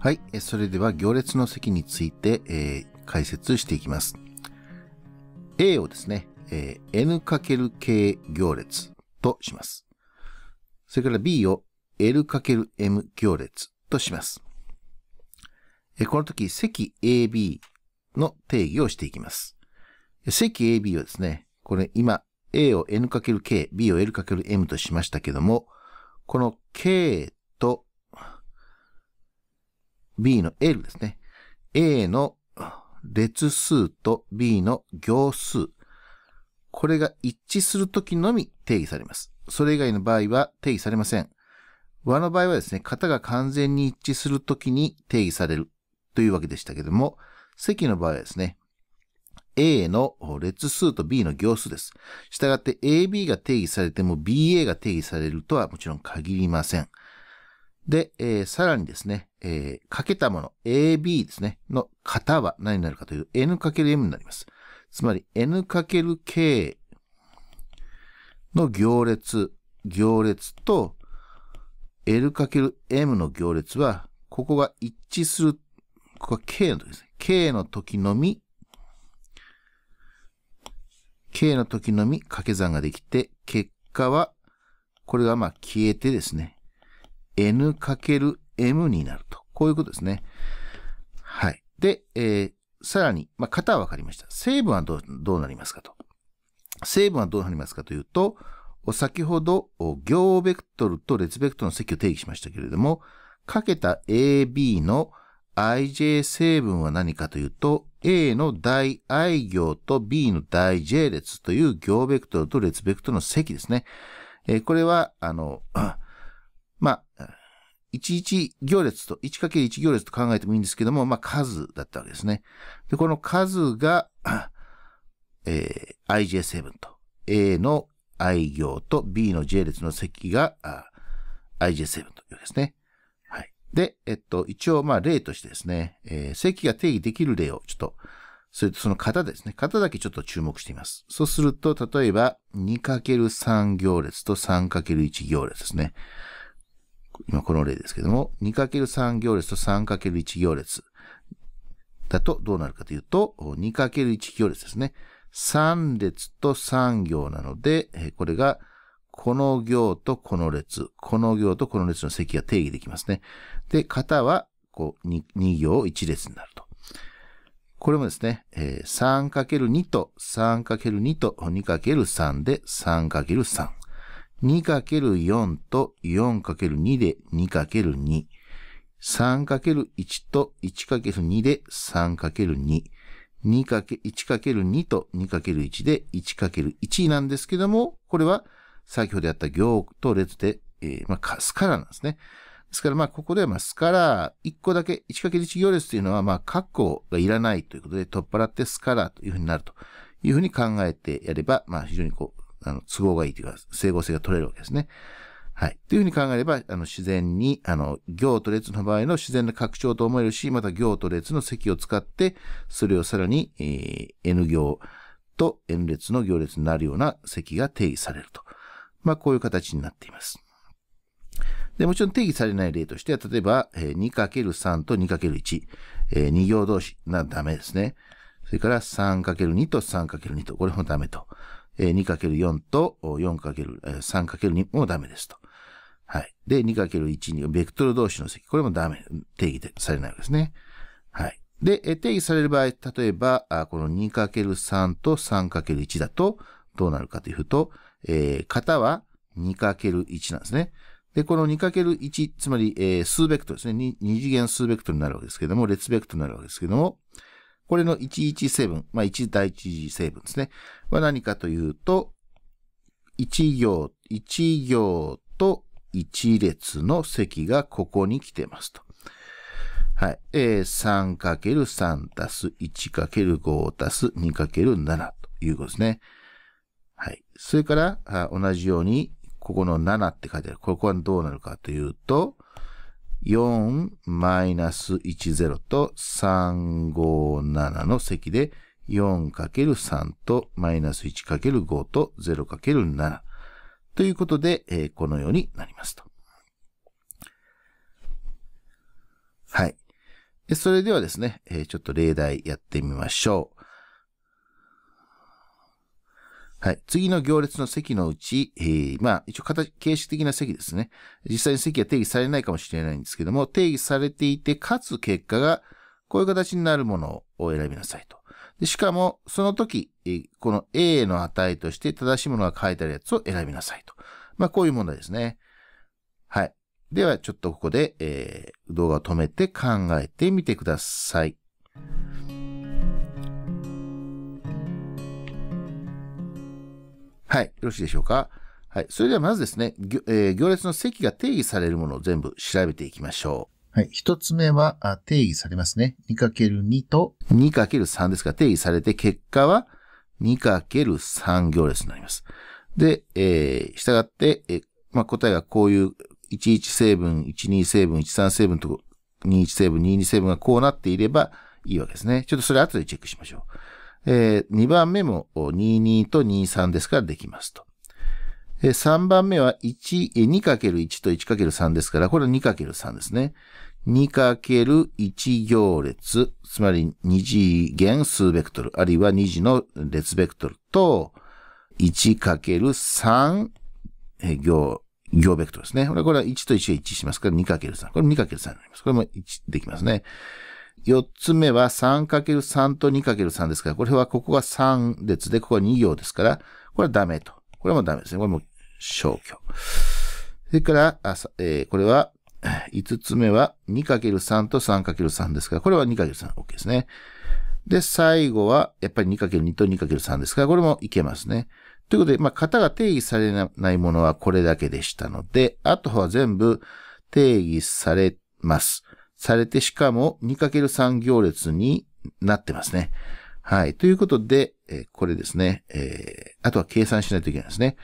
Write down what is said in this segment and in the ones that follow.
はい、それでは行列の席について、えー、解説していきます。A をですね、えー、n× k 行列とします。それから B を l×m 行列とします。えー、この時、積 AB の定義をしていきます。積 AB はですね、これ今 A を n×k、B を l×m としましたけども、この k B の L ですね。A の列数と B の行数。これが一致するときのみ定義されます。それ以外の場合は定義されません。和の場合はですね、型が完全に一致するときに定義されるというわけでしたけども、積の場合はですね、A の列数と B の行数です。従って AB が定義されても BA が定義されるとはもちろん限りません。で、えー、さらにですね、えー、かけたもの、AB ですね、の型は何になるかというと N×M になります。つまり N×K の行列、行列と L×M の行列は、ここが一致する、ここは K の時ですね。K の時のみ、K の時のみ掛け算ができて、結果は、これがまあ消えてですね、n×m になると。こういうことですね。はい。で、えー、さらに、まあ、型は分かりました。成分はどう、どうなりますかと。成分はどうなりますかというと、先ほど、行ベクトルと列ベクトルの積を定義しましたけれども、かけた AB の ij 成分は何かというと、A の大 i 行と B の大 j 列という行ベクトルと列ベクトルの積ですね。えー、これは、あの、まあ、11行列と、1×1 行列と考えてもいいんですけども、まあ、数だったわけですね。で、この数が、えー、IJ7 と、A の I 行と B の J 列の積が IJ7 というわけですね。はい。で、えっと、一応、まあ、例としてですね、えー、積が定義できる例をちょっと、それとその型ですね。型だけちょっと注目しています。そうすると、例えば 2×3 行列と 3×1 行列ですね。今この例ですけども、2×3 行列と 3×1 行列だとどうなるかというと、2×1 行列ですね。3列と3行なので、これがこの行とこの列、この行とこの列の積が定義できますね。で、型はこう 2, 2行1列になると。これもですね、え 3×2 と 3×2 と 2×3 で 3×3。2×4 と 4×2 で 2×2。3×1 と 1×2 で 3×2。2×1×2 と 2×1 で 1×1 なんですけども、これは先ほどやった行と列で、えー、まあ、スカラーなんですね。ですから、まあ、ここでは、まあ、スカラー1個だけ、1×1 行列というのは、まあ、括弧がいらないということで、取っ払ってスカラーというふうになるというふうに考えてやれば、まあ、非常にこう、あの、都合がいいというか、整合性が取れるわけですね。はい。というふうに考えれば、あの、自然に、あの、行と列の場合の自然の拡張と思えるし、また行と列の積を使って、それをさらに、えー、N 行と N 列の行列になるような積が定義されると。まあ、こういう形になっています。で、もちろん定義されない例としては、例えば、2×3 と 2×1、えー、2行同士なダメですね。それから 3×2 と 3×2 と、これもダメと。2×4 と 4×3×2 もダメですと。はい。で、2×1 に、ベクトル同士の積。これもダメ、定義されないわけですね。はい。で、定義される場合、例えば、この 2×3 と 3×1 だと、どうなるかというと、えー、型は 2×1 なんですね。で、この 2×1、つまり、数ベクトルですね二2次元数ベクトルになるわけですけども、列ベクトルになるわけですけども、これの1 1分、まあ、1第1次成分ですね。は何かというと、1行、1行と1列の積がここに来てますと。はい。え 3×3 たす 1×5 たす 2×7 ということですね。はい。それから、同じように、ここの7って書いてある。ここはどうなるかというと、4マイナス10と357の積で 4×3 とマイナス 1×5 と 0×7 ということで、えー、このようになりますと。はい。それではですね、えー、ちょっと例題やってみましょう。はい。次の行列の席のうち、えー、まあ、一応形、形式的な席ですね。実際に席は定義されないかもしれないんですけども、定義されていて、かつ結果が、こういう形になるものを選びなさいと。でしかも、その時、この A の値として正しいものが書いてあるやつを選びなさいと。まあ、こういう問題ですね。はい。では、ちょっとここで、えー、動画を止めて考えてみてください。はい。よろしいでしょうか。はい。それではまずですね、えー、行列の積が定義されるものを全部調べていきましょう。はい。一つ目はあ定義されますね。2×2 と 2×3 ですから定義されて、結果は 2×3 行列になります。で、えー、従って、えー、まあ、答えがこういう11成分、12成分、13成分と21成分、22成分がこうなっていればいいわけですね。ちょっとそれ後でチェックしましょう。えー、2番目も22と23ですからできますと。えー、3番目は1、2×1 と 1×3 ですから、これは 2×3 ですね。2×1 行列、つまり2次元数ベクトル、あるいは2次の列ベクトルと、1×3 行、行ベクトルですね。これは1と1が一致しますから 2×3。これ 2×3 になります。これも1できますね。4つ目は 3×3 と 2×3 ですから、これはここが3列で、ここは2行ですから、これはダメと。これもダメですね。これも消去。それから、あえー、これは5つ目は 2×3 と 3×3 ですから、これは 2×3、OK ですね。で、最後は、やっぱり 2×2 と 2×3 ですから、これもいけますね。ということで、まあ、型が定義されないものはこれだけでしたので、あとは全部定義されます。されて、しかも 2×3 行列になってますね。はい。ということで、えこれですね、えー、あとは計算しないといけないですね。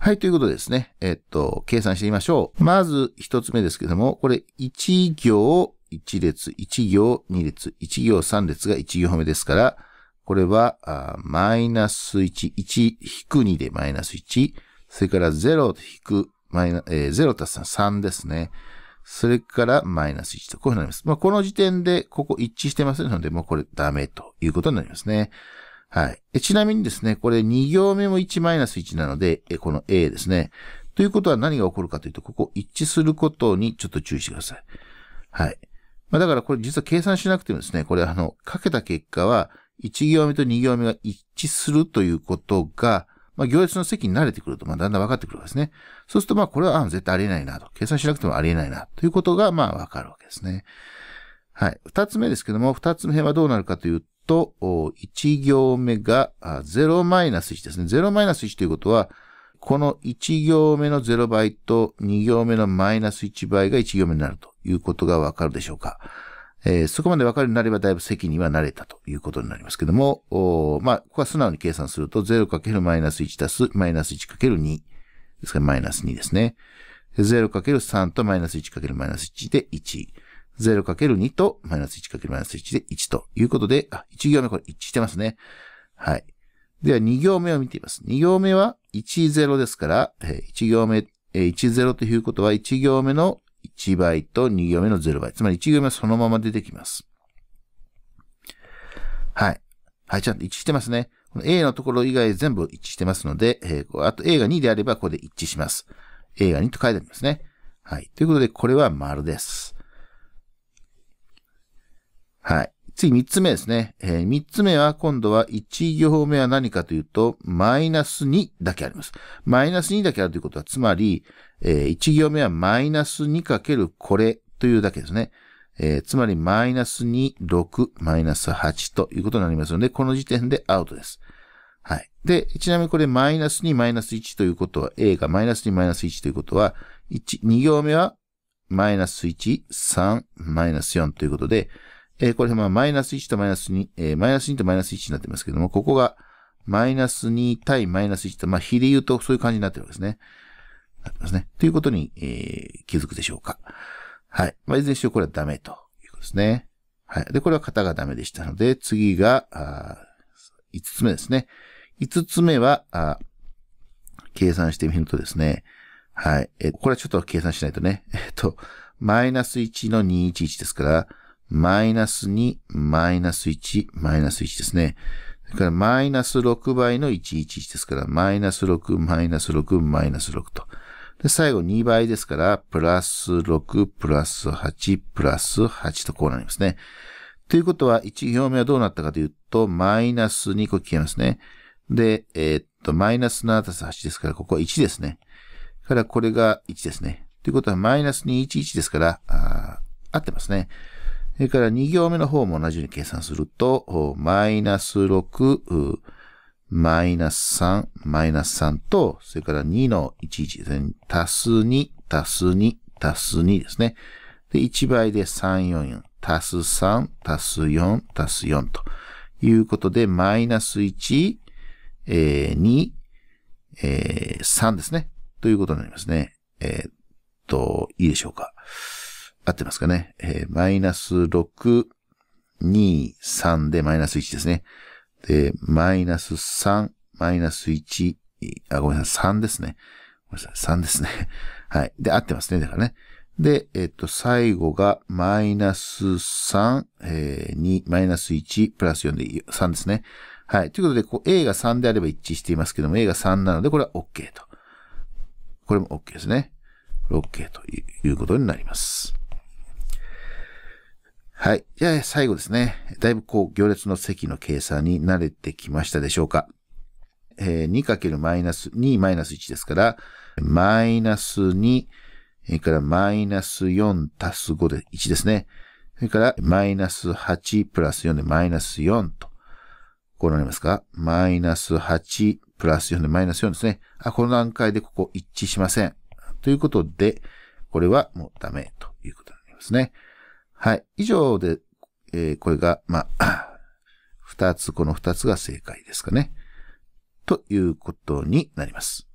はい、ということでですね。えっと、計算してみましょう。まず、一つ目ですけども、これ、1行、1列、1行、2列、1行、3列が1行目ですから、これは、マイナス1、1引く2でマイナス1、それから0引く、マイナえー、0す3ですね。それからマイナス1と、こういうふうになります。まあ、この時点で、ここ一致してませんので、もうこれダメということになりますね。はい。ちなみにですね、これ2行目も1マイナス1なので、この A ですね。ということは何が起こるかというと、ここ一致することにちょっと注意してください。はい。まあ、だからこれ実は計算しなくてもですね、これあの、かけた結果は、1行目と2行目が一致するということが、まあ、行列の席に慣れてくると、まあ、だんだん分かってくるわけですね。そうすると、まあ、これは、あ、絶対ありえないなと。計算しなくてもありえないな、ということが、まあ、分かるわけですね。はい。二つ目ですけども、二つ目はどうなるかというと、一行目が0マイナス1ですね。0マイナス1ということは、この1行目の0倍と2行目のマイナス1倍が1行目になるということがわかるでしょうか。えー、そこまで分かるようになればだいぶ責には慣れたということになりますけども、まあ、ここは素直に計算すると 0× マイナス1たすマイナス 1×2 ですからマイナス2ですね。0×3 とマイナス 1× マイナス1で1。0×2 とマイナス 1× マイナス1で1ということで、あ、1行目これ一致してますね。はい。では2行目を見てみます。2行目は10ですから、1行目、10ということは1行目の1倍と2行目の0倍。つまり1行目はそのまま出てきます。はい。はい、ちゃんと一致してますね。この A のところ以外全部一致してますので、えー、あと A が2であればここで一致します。A が2と書いてありますね。はい。ということで、これは丸です。はい。次三つ目ですね。えー、3つ目は今度は一行目は何かというと、マイナス2だけあります。マイナス2だけあるということは、つまり、えー、1行目はマイナス2かけるこれというだけですね。えー、つまり、マイナス2、6、マイナス8ということになりますので、この時点でアウトです。はい。で、ちなみにこれ、マイナス2、マイナス1ということは、A がマイナス2、マイナス1ということは、1、2行目は、マイナス1、3、マイナス4ということで、えー、これまあマイナス1とマイナス2、えー、マイナス2とマイナス1になってますけども、ここがマイナス2対マイナス1と、まあ、比で言うとそういう感じになってるわけですね。なってますね。ということに、えー、気づくでしょうか。はい。まあ、いずれにしろこれはダメということですね。はい。で、これは型がダメでしたので、次が、あ5つ目ですね。5つ目は、あ計算してみるとですね、はい。え、これはちょっと計算しないとね。えっと、マイナス1の211ですから、マイナス2、マイナス1、マイナス1ですね。それからマイナス6倍の111ですから、マイナス6、マイナス6、マイナス6と。で、最後2倍ですから、プラス6、プラス8、プラス8とこうなりますね。ということは、1行目はどうなったかというと、マイナス2個消えますね。で、えー、っと、マイナス7たす8ですから、ここは1ですね。から、これが1ですね。ということは、マイナス2、1、1ですから、あ合ってますね。それから2行目の方も同じように計算すると、マイナス6、マイナス3、マイナス3と、それから2の11ですね。足す2、足す2、足す2ですね。で、1倍で344、足す3、足す4、足す4ということで、マイナス1、えー、2、えー、3ですね。ということになりますね。えー、っと、いいでしょうか。合ってますかね。えー、マイナス6、2、3でマイナス1ですね。で、マイナス3、マイナス1、あ、ごめんなさい、3ですね。ごめんなさい、3ですね。はい。で、合ってますね。だからね。で、えっと、最後が、マイナス3、えー、2、マイナス1、プラス4で3ですね。はい。ということで、こう、A が3であれば一致していますけども、A が3なので、これは OK と。これも OK ですね。OK ということになります。はい。じゃあ最後ですね。だいぶこう行列の積の計算に慣れてきましたでしょうか。えー、2× マイナス2マイナス1ですから、マイナス2、それからマイナス4足す5で1ですね。それからマイナス8プラス4でマイナス4と。こうなりますかマイナス8プラス4でマイナス4ですね。あ、この段階でここ一致しません。ということで、これはもうダメということになりますね。はい。以上で、えー、これが、まあ、二つ、この二つが正解ですかね。ということになります。